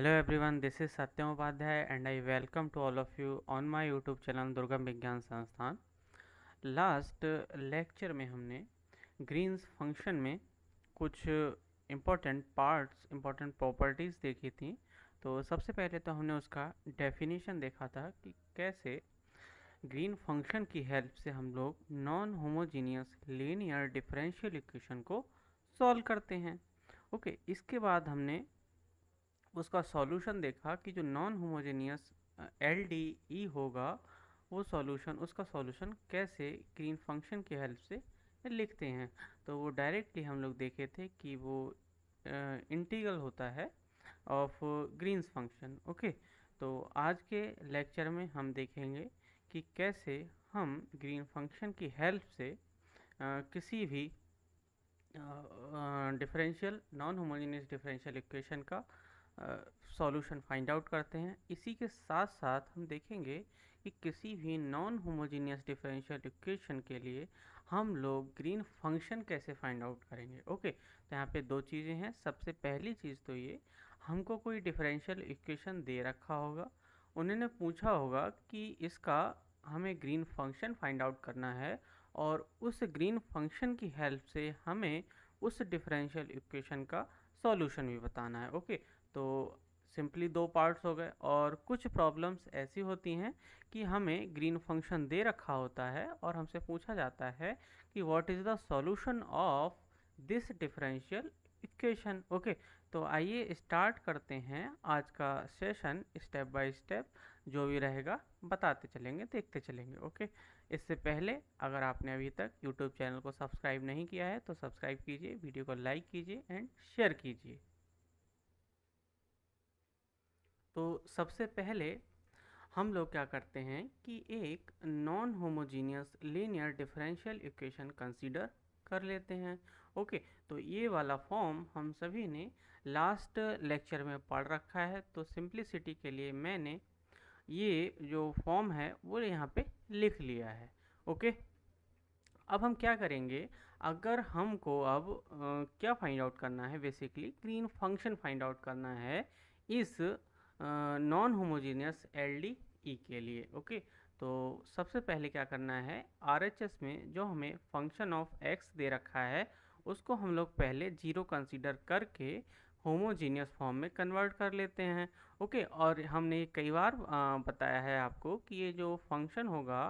hello everyone this is Satyam Upadhyay and I welcome to all of you on my YouTube channel Durgam Vigyan संस्थान last lecture में हमने Green's function में कुछ important parts important properties देखी थी तो सबसे पहले तो हमने उसका डेफिनेशन देखा था कि कैसे ग्रीन फंक्शन की हेल्प से हम लोग non homogeneous linear differential equation को सॉल्व करते हैं ओके okay, इसके बाद हमने उसका सॉल्यूशन देखा कि जो non homogeneous L D E होगा वो सॉल्यूशन उसका सॉल्यूशन कैसे ग्रीन फंक्शन की हेल्प से लिखते हैं तो वो डायरेक्टली हम लोग देखे थे कि वो इंटीग्रल होता है ऑफ ग्रीन्स फंक्शन ओके तो आज के लेक्चर में हम देखेंगे कि कैसे हम ग्रीन फंक्शन की हेल्प से uh, किसी भी differential non homogeneous differential equation का सॉल्यूशन फाइंड आउट करते हैं इसी के साथ साथ हम देखेंगे कि किसी भी नॉन होमोजीनियस डिफरेंशियल इक्वेशन के लिए हम लोग ग्रीन फंक्शन कैसे फाइंड आउट करेंगे ओके तो यहाँ पे दो चीज़ें हैं सबसे पहली चीज़ तो ये हमको कोई डिफरेंशियल इक्वेशन दे रखा होगा उन्होंने पूछा होगा कि इसका हमें ग्रीन फंक्शन फाइंड आउट करना है और उस ग्रीन फंक्शन की हेल्प से हमें उस डिफरेंशियल इक्वेशन का सॉल्यूशन भी बताना है ओके तो सिंपली दो पार्ट्स हो गए और कुछ प्रॉब्लम्स ऐसी होती हैं कि हमें ग्रीन फंक्शन दे रखा होता है और हमसे पूछा जाता है कि what is the solution of this differential equation okay तो आइए स्टार्ट करते हैं आज का सेशन स्टेप बाय स्टेप जो भी रहेगा बताते चलेंगे देखते चलेंगे ओके इससे पहले अगर आपने अभी तक यूट्यूब चैनल को सब्सक्राइब नहीं किया है तो सब्सक्राइब कीजिए वीडियो को लाइक कीजिए एंड शेयर कीजिए तो सबसे पहले हम लोग क्या करते हैं कि एक non homogeneous linear differential equation consider कर लेते हैं ओके तो ये वाला फॉर्म हम सभी ने लास्ट लेक्चर में पढ़ रखा है तो सिंप्लिसिटी के लिए मैंने ये जो फॉर्म है वो यहाँ पे लिख लिया है ओके अब हम क्या करेंगे अगर हमको अब आ, क्या फाइंड आउट करना है basically green function find out करना है इस नॉन होमोजीनियस एल के लिए ओके तो सबसे पहले क्या करना है आर में जो हमें फंक्शन ऑफ एक्स दे रखा है उसको हम लोग पहले जीरो कंसीडर करके होमोजीनियस फॉर्म में कन्वर्ट कर लेते हैं ओके और हमने कई बार बताया है आपको कि ये जो फंक्शन होगा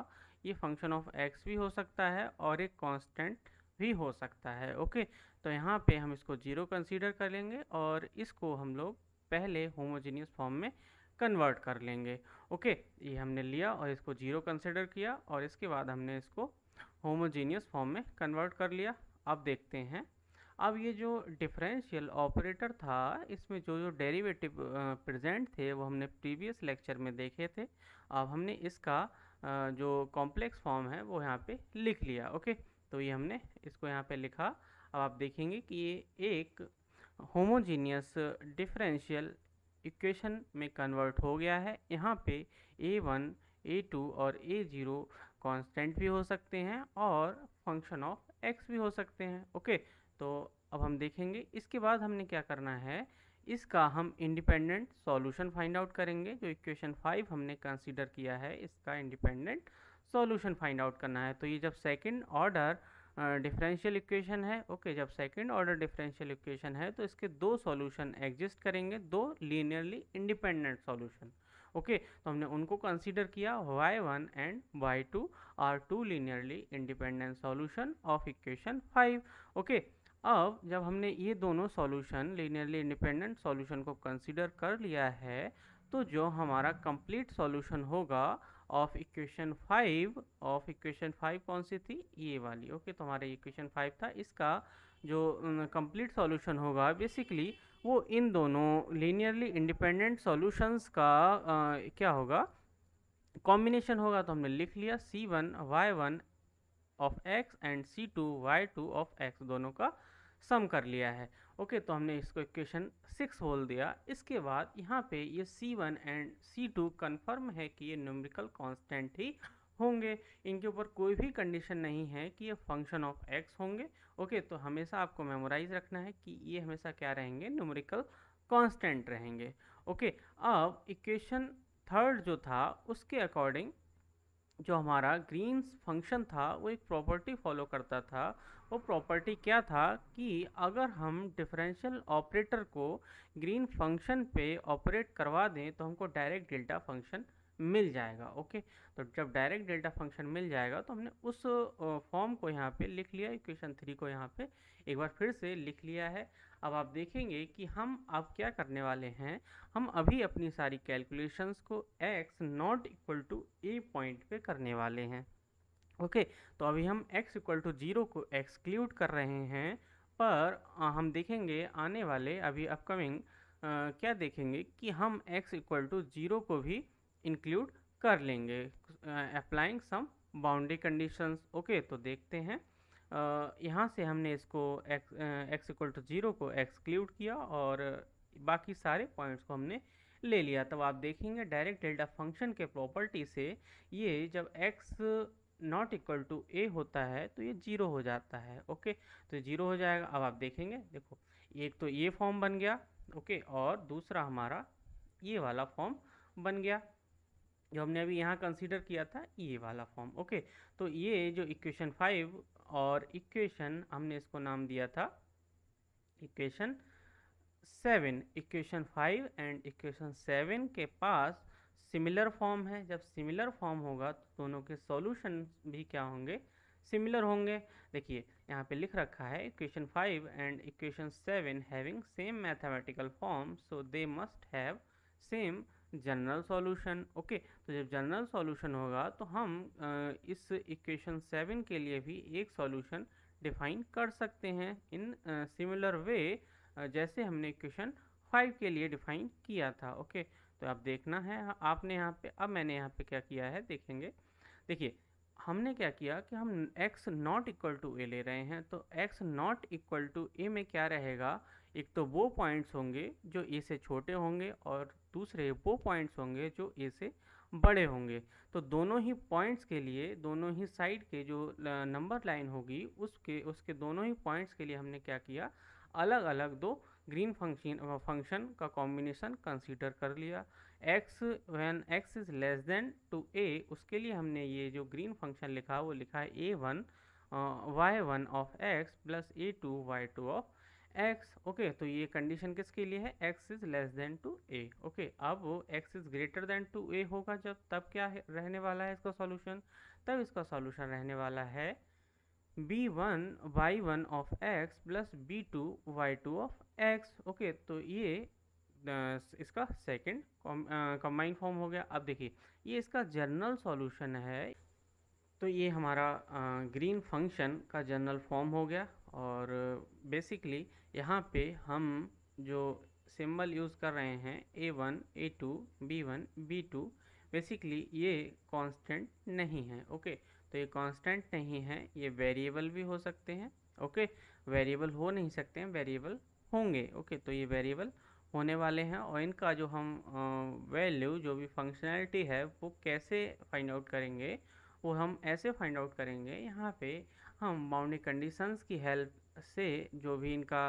ये फंक्शन ऑफ एक्स भी हो सकता है और एक कांस्टेंट भी हो सकता है ओके तो यहाँ पे हम इसको जीरो कंसीडर कर लेंगे और इसको हम लोग पहले होमोजीनियस फॉर्म में कन्वर्ट कर लेंगे ओके ये हमने लिया और इसको जीरो कंसिडर किया और इसके बाद हमने इसको होमोजीनियस फॉर्म में कन्वर्ट कर लिया अब देखते हैं अब ये जो डिफरेंशियल ऑपरेटर था इसमें जो जो डेरिवेटिव प्रेजेंट थे वो हमने प्रीवियस लेक्चर में देखे थे अब हमने इसका जो कॉम्प्लेक्स फॉर्म है वो यहाँ पे लिख लिया ओके तो ये हमने इसको यहाँ पे लिखा अब आप देखेंगे कि ये एक होमोजीनियस डिफरेंशियल इक्वेशन में कन्वर्ट हो गया है यहाँ पे ए वन ए टू और ए ज़ीरो कॉन्स्टेंट भी हो सकते हैं और फंक्शन ऑफ एक्स भी हो सकते हैं ओके तो अब हम देखेंगे इसके बाद हमने क्या करना है इसका हम इंडिपेंडेंट सॉल्यूशन फाइंड आउट करेंगे जो इक्वेशन फाइव हमने कंसीडर किया है इसका इंडिपेंडेंट सॉल्यूशन फाइंड आउट करना है तो ये जब सेकंड ऑर्डर डिफरेंशियल इक्वेशन है ओके जब सेकंड ऑर्डर डिफरेंशियल इक्वेशन है तो इसके दो सॉल्यूशन एग्जिस्ट करेंगे दो लीनियरली इंडिपेंडेंट सॉल्यूशन ओके तो हमने उनको कंसीडर किया Y one and Y two are two linearly independent solution of equation five okay अब जब हमने ये दोनों सॉल्यूशन लीनियरली इंडिपेंडेंट सॉल्यूशन को कंसिडर कर लिया है तो जो हमारा कंप्लीट सॉल्यूशन होगा of equation five of equation five कौन सी थी ये वाली ओके तो हमारा इक्वेशन फाइव था इसका जो कंप्लीट सॉल्यूशन होगा बेसिकली वो इन दोनों लीनियरली इंडिपेंडेंट सॉल्यूशंस का आ, क्या होगा कॉम्बिनेशन होगा तो हमने लिख लिया C one Y one of X and C two Y two of X दोनों का सम कर लिया है ओके तो हमने इसको इक्वेशन सिक्स होल दिया इसके बाद यहाँ पे ये C one and C two confirm है कि ये न्यूमेरिकल कांस्टेंट ही होंगे इनके ऊपर कोई भी कंडीशन नहीं है कि ये फंक्शन ऑफ एक्स होंगे ओके तो हमेशा आपको मेमोराइज रखना है कि ये हमेशा क्या रहेंगे न्यूमेरिकल कॉन्स्टेंट रहेंगे ओके अब इक्वेशन थर्ड जो था उसके अकॉर्डिंग जो हमारा ग्रीन्स फंक्शन था वो एक प्रॉपर्टी फॉलो करता था वो प्रॉपर्टी क्या था कि अगर हम डिफरेंशियल ऑपरेटर को ग्रीन फंक्शन पे ऑपरेट करवा दें तो हमको डायरेक्ट डेल्टा फंक्शन मिल जाएगा ओके तो जब डायरेक्ट डेल्टा फंक्शन मिल जाएगा तो हमने उस फॉर्म को यहाँ पे लिख लिया इक्वेशन थ्री को यहाँ पे एक बार फिर से लिख लिया है अब आप देखेंगे कि हम अब क्या करने वाले हैं हम अभी अपनी सारी कैलकुलेशंस को X not equal to A point पे करने वाले हैं ओके तो अभी हम एक्स इक्वल टू जीरो को एक्सक्लूड कर रहे हैं पर हम देखेंगे आने वाले अभी अपकमिंग क्या देखेंगे कि हम एक्स इक्वल टू जीरो को भी इंक्लूड कर लेंगे applying some boundary conditions okay तो देखते हैं uh, यहाँ से हमने इसको एक्स इक्वल टू ज़ीरो को एक्सक्लूड किया और बाकी सारे पॉइंट्स को हमने ले लिया तब आप देखेंगे डायरेक्ट डेल्टा फंक्शन के प्रॉपर्टी से ये जब X not equal to A होता है तो ये जीरो हो जाता है ओके तो जीरो हो जाएगा अब आप देखेंगे देखो एक तो ये फॉर्म बन गया ओके और दूसरा हमारा ये वाला फॉर्म बन गया जो हमने अभी यहाँ कंसीडर किया था ये वाला फॉर्म ओके तो ये जो इक्वेशन फाइव और इक्वेशन हमने इसको नाम दिया था equation seven equation five and equation seven के पास सिमिलर फॉर्म है जब सिमिलर फॉर्म होगा तो दोनों के सॉल्यूशन भी क्या होंगे सिमिलर होंगे देखिए यहाँ पे लिख रखा है equation five and equation seven having same mathematical form so they must have same general solution okay तो जब जनरल सॉल्यूशन होगा तो हम इस इक्वेशन सेवन के लिए भी एक सॉल्यूशन डिफाइन कर सकते हैं इन सिमिलर वे जैसे हमने इक्वेशन फाइव के लिए डिफाइन किया था ओके तो आप देखना है आपने यहाँ पे अब मैंने यहाँ पे क्या किया है देखेंगे देखिए हमने क्या किया कि हम x not equal to a ले रहे हैं तो x not equal to a में क्या रहेगा एक तो वो पॉइंट्स होंगे जो ए से छोटे होंगे और दूसरे वो पॉइंट्स होंगे जो ए से बड़े होंगे तो दोनों ही पॉइंट्स के लिए दोनों ही साइड के जो नंबर लाइन होगी उसके उसके दोनों ही पॉइंट्स के लिए हमने क्या किया अलग अलग दो ग्रीन फंक्शन फंक्शन का कॉम्बिनेशन कंसीडर कर लिया x one x is less than to a उसके लिए हमने ये जो ग्रीन फंक्शन लिखा वो लिखा है a one Y one of x plus a two Y two of x okay तो ये कंडीशन किसके लिए है x is less than to a okay अब x is greater than to a होगा जब तब क्या है, रहने वाला है इसका सॉल्यूशन तब इसका सॉल्यूशन रहने वाला है b one Y one of x plus b two Y two of x okay तो ये इसका सेकंड कंबाइन फॉर्म हो गया अब देखिए ये इसका जर्नल सॉल्यूशन है तो ये हमारा ग्रीन फंक्शन का जर्नल फॉर्म हो गया और बेसिकली यहाँ पे हम जो सिंबल यूज़ कर रहे हैं a one a two b one b two basically ये कांस्टेंट नहीं है ओके तो ये कांस्टेंट नहीं है ये वेरिएबल भी हो सकते हैं ओके वेरिएबल हो नहीं सकते हैं वेरिएबल होंगे ओके तो ये वेरिएबल होने वाले हैं और इनका जो हम वैल्यू जो भी फंक्शनैलिटी है वो कैसे फाइंड आउट करेंगे वो हम ऐसे फाइंड आउट करेंगे यहाँ पे हम बाउंड्री कंडीशंस की हेल्प से जो भी इनका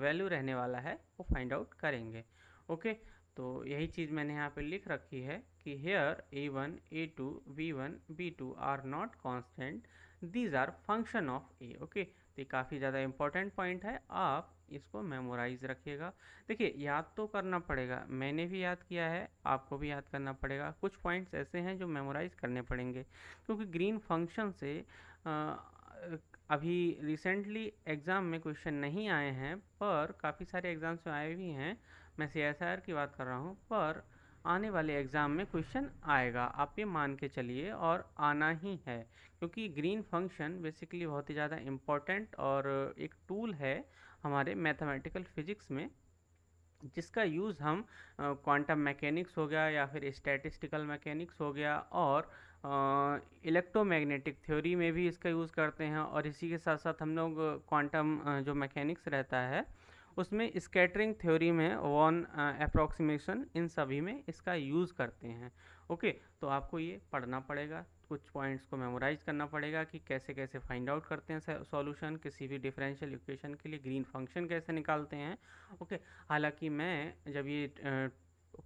वैल्यू रहने वाला है वो फाइंड आउट करेंगे ओके तो यही चीज़ मैंने यहाँ पे लिख रखी है कि here a one a two b one b two are not constant these are function of a okay तो ये काफ़ी ज़्यादा इम्पॉर्टेंट पॉइंट है आप इसको मेमोराइज रखिएगा देखिए याद तो करना पड़ेगा मैंने भी याद किया है आपको भी याद करना पड़ेगा कुछ पॉइंट्स ऐसे हैं जो मेमोराइज करने पड़ेंगे क्योंकि ग्रीन फंक्शन से आ, अभी रिसेंटली एग्ज़ाम में क्वेश्चन नहीं आए हैं पर काफ़ी सारे एग्ज़ाम्स में आए भी हैं मैं सी की बात कर रहा हूँ पर आने वाले एग्ज़ाम में क्वेश्चन आएगा आप ये मान के चलिए और आना ही है क्योंकि ग्रीन फंक्शन बेसिकली बहुत ही ज़्यादा इम्पॉर्टेंट और एक टूल है हमारे मैथमेटिकल फिजिक्स में जिसका यूज़ हम क्वांटम मैकेनिक्स हो गया या फिर स्टैटिस्टिकल मैकेनिक्स हो गया और इलेक्ट्रोमैग्नेटिक थ्योरी में भी इसका यूज़ करते हैं और इसी के साथ साथ हम लोग क्वांटम जो मैकेनिक्स रहता है उसमें स्केटरिंग थ्योरी में वॉन अप्रोक्सीमेशन uh, इन सभी में इसका यूज़ करते हैं ओके तो आपको ये पढ़ना पड़ेगा कुछ पॉइंट्स को मेमोराइज करना पड़ेगा कि कैसे कैसे फाइंड आउट करते हैं सॉल्यूशन किसी भी डिफरेंशियल इक्वेशन के लिए ग्रीन फंक्शन कैसे निकालते हैं ओके हालांकि मैं जब ये uh,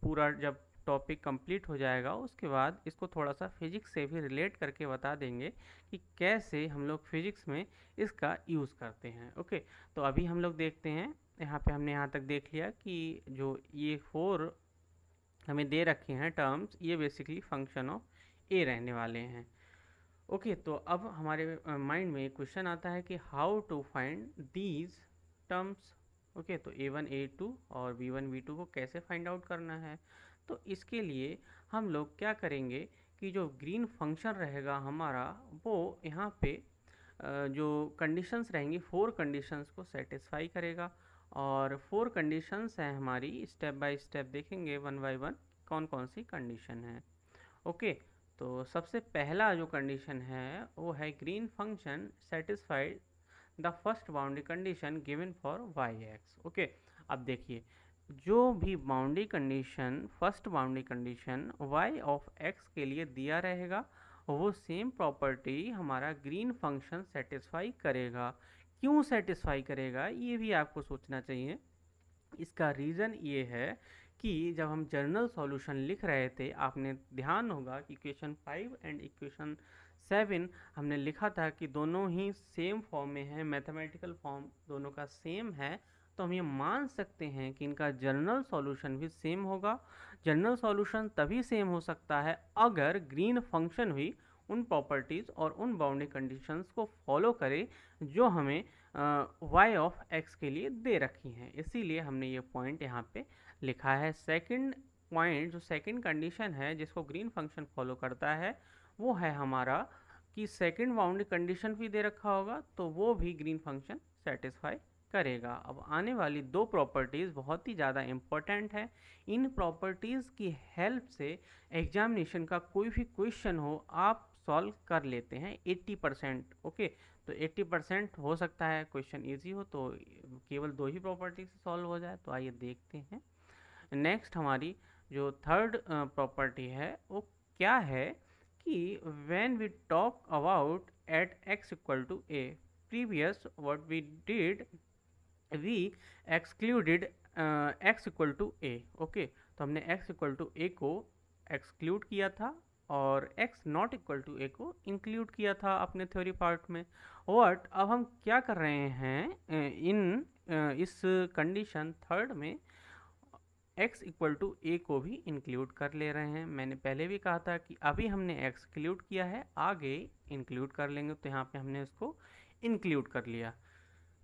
पूरा जब टॉपिक कंप्लीट हो जाएगा उसके बाद इसको थोड़ा सा फिजिक्स से भी रिलेट करके बता देंगे कि कैसे हम लोग फिजिक्स में इसका यूज़ करते हैं ओके तो अभी हम लोग देखते हैं यहाँ पे हमने यहाँ तक देख लिया कि जो ये फोर हमें दे रखे हैं टर्म्स ये बेसिकली फंक्शन ऑफ ए रहने वाले हैं ओके okay, तो अब हमारे माइंड में क्वेश्चन आता है कि how to find these terms okay तो ए वन ए टू और बी वन बी टू को कैसे फाइंड आउट करना है तो इसके लिए हम लोग क्या करेंगे कि जो ग्रीन फंक्शन रहेगा हमारा वो यहाँ पे जो कंडीशंस रहेंगी फोर कंडीशंस को सेटिस्फाई करेगा और फोर कंडीशंस हैं हमारी स्टेप बाय स्टेप देखेंगे वन बाय वन कौन कौन सी कंडीशन है ओके तो सबसे पहला जो कंडीशन है वो है green function satisfied the first boundary condition given for y x okay अब देखिए जो भी boundary condition first boundary condition y of x के लिए दिया रहेगा वो सेम प्रॉपर्टी हमारा ग्रीन फंक्शन सेटिस्फाई करेगा क्यों सेटिस्फाई करेगा ये भी आपको सोचना चाहिए इसका रीज़न ये है कि जब हम जर्नल सॉल्यूशन लिख रहे थे आपने ध्यान होगा कि equation five and equation seven हमने लिखा था कि दोनों ही सेम फॉर्म में है मैथमेटिकल फॉर्म दोनों का सेम है तो हम ये मान सकते हैं कि इनका जर्नल सॉल्यूशन भी सेम होगा जर्नल सॉल्यूशन तभी सेम हो सकता है अगर ग्रीन फंक्शन भी उन प्रॉपर्टीज़ और उन बाउंड्री कंडीशंस को फॉलो करें जो हमें वाई ऑफ एक्स के लिए दे रखी हैं इसीलिए हमने ये पॉइंट यहाँ पे लिखा है सेकंड पॉइंट जो सेकंड कंडीशन है जिसको ग्रीन फंक्शन फॉलो करता है वो है हमारा कि सेकंड बाउंड्री कंडीशन भी दे रखा होगा तो वो भी ग्रीन फंक्शन सेटिस्फाई करेगा अब आने वाली दो प्रॉपर्टीज़ बहुत ही ज़्यादा इम्पॉर्टेंट है इन प्रॉपर्टीज़ की हेल्प से एग्जामिनेशन का कोई भी क्वेश्चन हो आप सॉल्व कर लेते हैं 80 परसेंट ओके तो 80 परसेंट हो सकता है क्वेश्चन इजी हो तो केवल दो ही प्रॉपर्टी से सॉल्व हो जाए तो आइए देखते हैं नेक्स्ट हमारी जो थर्ड प्रॉपर्टी है वो क्या है कि when we talk about at x equal to a previous what we did we excluded x equal to a okay तो हमने एक्स इक्वल टू ए को एक्सक्लूड किया था और x not equal to a को इंक्लूड किया था अपने थ्योरी पार्ट में वट अब हम क्या कर रहे हैं इन इस कंडीशन थर्ड में x इक्वल टू ए को भी इंक्लूड कर ले रहे हैं मैंने पहले भी कहा था कि अभी हमने x इंक्लूड किया है आगे इंक्लूड कर लेंगे तो यहाँ पे हमने उसको इंक्लूड कर लिया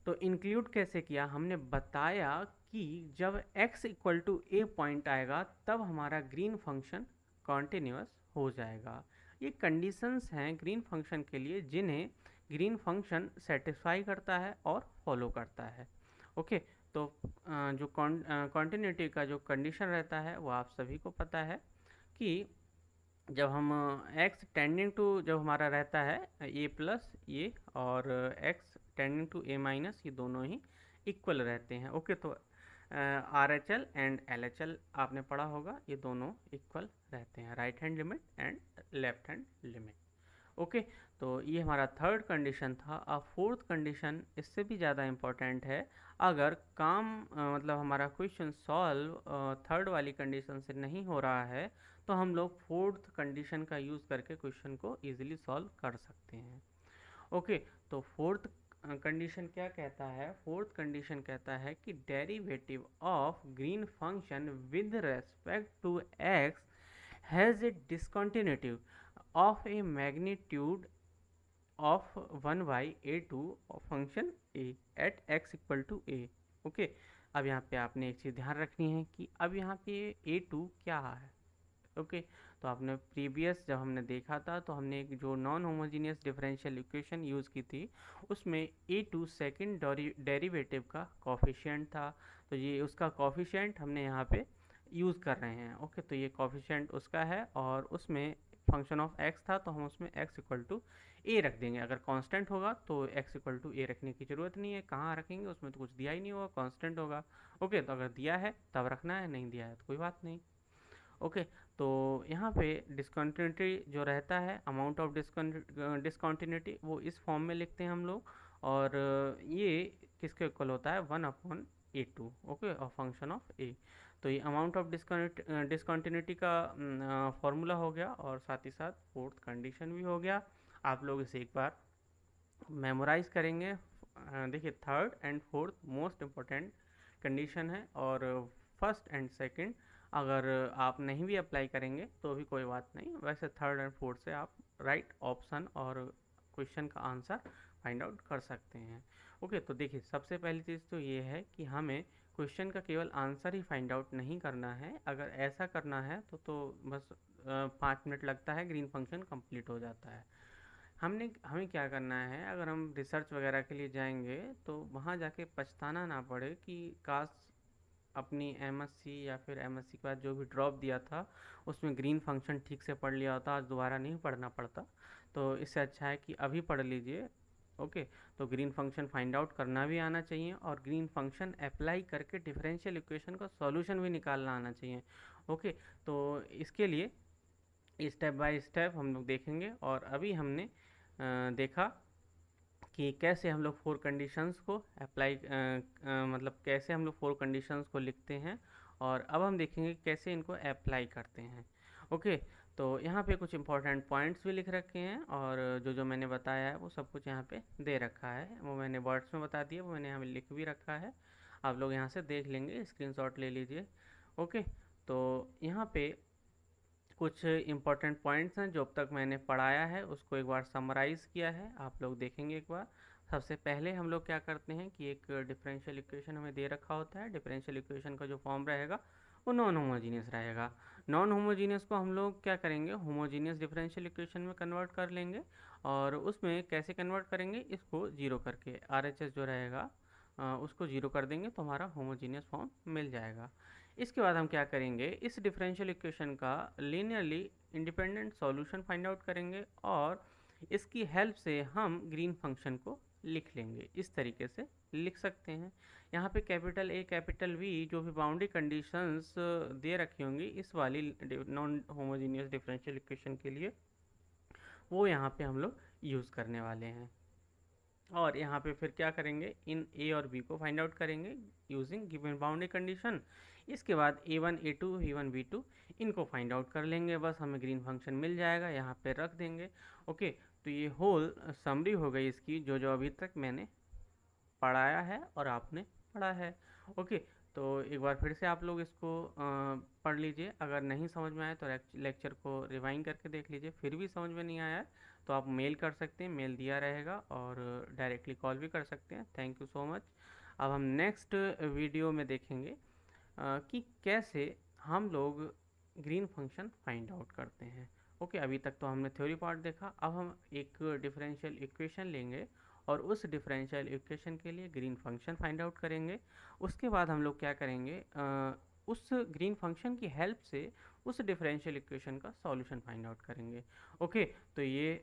तो इंक्लूड कैसे किया हमने बताया कि जब x equal to A point आएगा तब हमारा ग्रीन फंक्शन कॉन्टीन्यूस हो जाएगा ये कंडीशंस हैं ग्रीन फंक्शन के लिए जिन्हें ग्रीन फंक्शन सेटिस्फाई करता है और फॉलो करता है ओके तो जो कॉन्टीन्यूटी का जो कंडीशन रहता है वो आप सभी को पता है कि जब हम x टेंडिंग टू जब हमारा रहता है a प्लस ये और x tending to a minus ये दोनों ही इक्वल रहते हैं ओके तो R H L and L H L आपने पढ़ा होगा ये दोनों इक्वल रहते हैं right hand limit and left hand limit okay तो ये हमारा थर्ड कंडीशन था अब फोर्थ कंडीशन इससे भी ज़्यादा इम्पॉर्टेंट है अगर काम आ, मतलब हमारा क्वेश्चन सॉल्व थर्ड वाली कंडीशन से नहीं हो रहा है तो हम लोग फोर्थ कंडीशन का यूज़ करके क्वेश्चन को ईजिली सॉल्व कर सकते हैं ओके तो फोर्थ कंडीशन क्या कहता है फोर्थ कंडीशन कहता है कि derivative of green function with respect to x has a discontinuity of a magnitude of one by a two function a at x equal to a okay अब यहाँ पे आपने एक चीज़ ध्यान रखनी है कि अब यहाँ पे ए टू क्या है ओके okay, तो आपने प्रीवियस जब हमने देखा था तो हमने एक जो non homogeneous differential equation use की थी उसमें ए टू सेकेंड डेरिवेटिव का कॉफिशेंट था तो ये उसका कॉफिशेंट हमने यहाँ पे यूज़ कर रहे हैं ओके तो ये कॉफिशेंट उसका है और उसमें फंक्शन ऑफ एक्स था तो हम उसमें एक्स इक्वल टू ए रख देंगे अगर कांस्टेंट होगा तो एक्स इक्वल टू ए रखने की ज़रूरत नहीं है कहाँ रखेंगे उसमें तो कुछ दिया ही नहीं होगा कांस्टेंट होगा ओके तो अगर दिया है तब रखना है नहीं दिया है तो कोई बात नहीं ओके तो यहाँ पे डिस्कॉन्टीन्यूटी जो रहता है अमाउंट ऑफ डिस्कॉन्टीन्यूटी वो इस फॉर्म में लिखते हैं हम लोग और ये किसके इक्वल होता है one upon a two okay और फंक्शन ऑफ ए तो ये अमाउंट ऑफ डिस्कॉन्टीन्यूटी का फॉर्मूला mm, हो गया और साथ ही साथ फोर्थ कंडीशन भी हो गया आप लोग इसे एक बार मेमोराइज करेंगे देखिए third and fourth most important condition है और फर्स्ट एंड सेकंड अगर आप नहीं भी अप्लाई करेंगे तो भी कोई बात नहीं वैसे थर्ड एंड फोर्थ से आप राइट right ऑप्शन और क्वेश्चन का आंसर फाइंड आउट कर सकते हैं ओके तो देखिए सबसे पहली चीज़ तो ये है कि हमें क्वेश्चन का केवल आंसर ही फाइंड आउट नहीं करना है अगर ऐसा करना है तो तो बस पाँच मिनट लगता है ग्रीन फंक्शन कंप्लीट हो जाता है हमने हमें क्या करना है अगर हम रिसर्च वगैरह के लिए जाएंगे तो वहाँ जाके पछताना ना पड़े कि काश अपनी एम या फिर एम के बाद जो भी ड्रॉप दिया था उसमें ग्रीन फंक्शन ठीक से पढ़ लिया होता आज दोबारा नहीं पढ़ना पड़ता तो इससे अच्छा है कि अभी पढ़ लीजिए ओके तो ग्रीन फंक्शन फाइंड आउट करना भी आना चाहिए और ग्रीन फंक्शन अप्लाई करके डिफरेंशियल इक्वेशन का सॉल्यूशन भी निकालना आना चाहिए ओके तो इसके लिए स्टेप बाय स्टेप हम लोग देखेंगे और अभी हमने आ, देखा कि कैसे हम लोग फोर कंडीशंस को अप्लाई मतलब कैसे हम लोग फोर कंडीशंस को लिखते हैं और अब हम देखेंगे कैसे इनको अप्लाई करते हैं ओके तो यहाँ पे कुछ इंपॉर्टेंट पॉइंट्स भी लिख रखे हैं और जो जो मैंने बताया है वो सब कुछ यहाँ पे दे रखा है वो मैंने वर्ड्स में बता दिया वो मैंने यहाँ लिख भी रखा है आप लोग यहाँ से देख लेंगे स्क्रीन ले लीजिए ओके तो यहाँ पर कुछ इम्पोर्टेंट पॉइंट्स हैं जो अब तक मैंने पढ़ाया है उसको एक बार समराइज़ किया है आप लोग देखेंगे एक बार सबसे पहले हम लोग क्या करते हैं कि एक डिफरेंशियल इक्वेशन हमें दे रखा होता है डिफरेंशियल इक्वेशन का जो फॉर्म रहेगा वो नॉन होमोजीनियस रहेगा नॉन होमोजीनियस को हम लोग क्या करेंगे होमोजीनियस डिफरेंशियल इक्वेशन में कन्वर्ट कर लेंगे और उसमें कैसे कन्वर्ट करेंगे इसको जीरो करके आर जो रहेगा उसको जीरो कर देंगे तो हमारा होमोजीनियस फॉर्म मिल जाएगा इसके बाद हम क्या करेंगे इस डिफरेंशियल इक्वेशन का linearly independent solution find out करेंगे और इसकी हेल्प से हम ग्रीन फंक्शन को लिख लेंगे इस तरीके से लिख सकते हैं यहाँ पे कैपिटल ए कैपिटल वी जो भी बाउंड्री कंडीशंस दे रखी होंगी इस वाली नॉन होमोजीनियस डिफरेंशियल इक्वेशन के लिए वो यहाँ पे हम लोग यूज़ करने वाले हैं और यहाँ पे फिर क्या करेंगे इन ए और बी को फाइंड आउट करेंगे यूजिंग गिवन बाउंड्री कंडीशन इसके बाद a one a two v one v two इनको फाइंड आउट कर लेंगे बस हमें ग्रीन फंक्शन मिल जाएगा यहाँ पे रख देंगे ओके तो ये होल समरी हो गई इसकी जो जो अभी तक मैंने पढ़ाया है और आपने पढ़ा है ओके तो एक बार फिर से आप लोग इसको पढ़ लीजिए अगर नहीं समझ में आए तो लेक्चर को रिवाइंड करके देख लीजिए फिर भी समझ में नहीं आया तो आप मेल कर सकते हैं मेल दिया रहेगा और डायरेक्टली कॉल भी कर सकते हैं थैंक यू सो मच अब हम नेक्स्ट वीडियो में देखेंगे कि कैसे हम लोग ग्रीन फंक्शन फाइंड आउट करते हैं ओके अभी तक तो हमने थ्योरी पार्ट देखा अब हम एक डिफरेंशियल इक्वेशन लेंगे और उस डिफरेंशियल इक्वेशन के लिए ग्रीन फंक्शन फाइंड आउट करेंगे उसके बाद हम लोग क्या करेंगे आ, उस ग्रीन फंक्शन की हेल्प से उस डिफरेंशियल इक्वेशन का सॉल्यूशन फाइंड आउट करेंगे ओके तो ये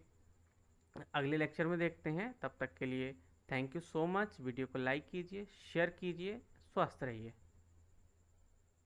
अगले लेक्चर में देखते हैं तब तक के लिए thank you so much video को लाइक कीजिए शेयर कीजिए स्वस्थ रहिए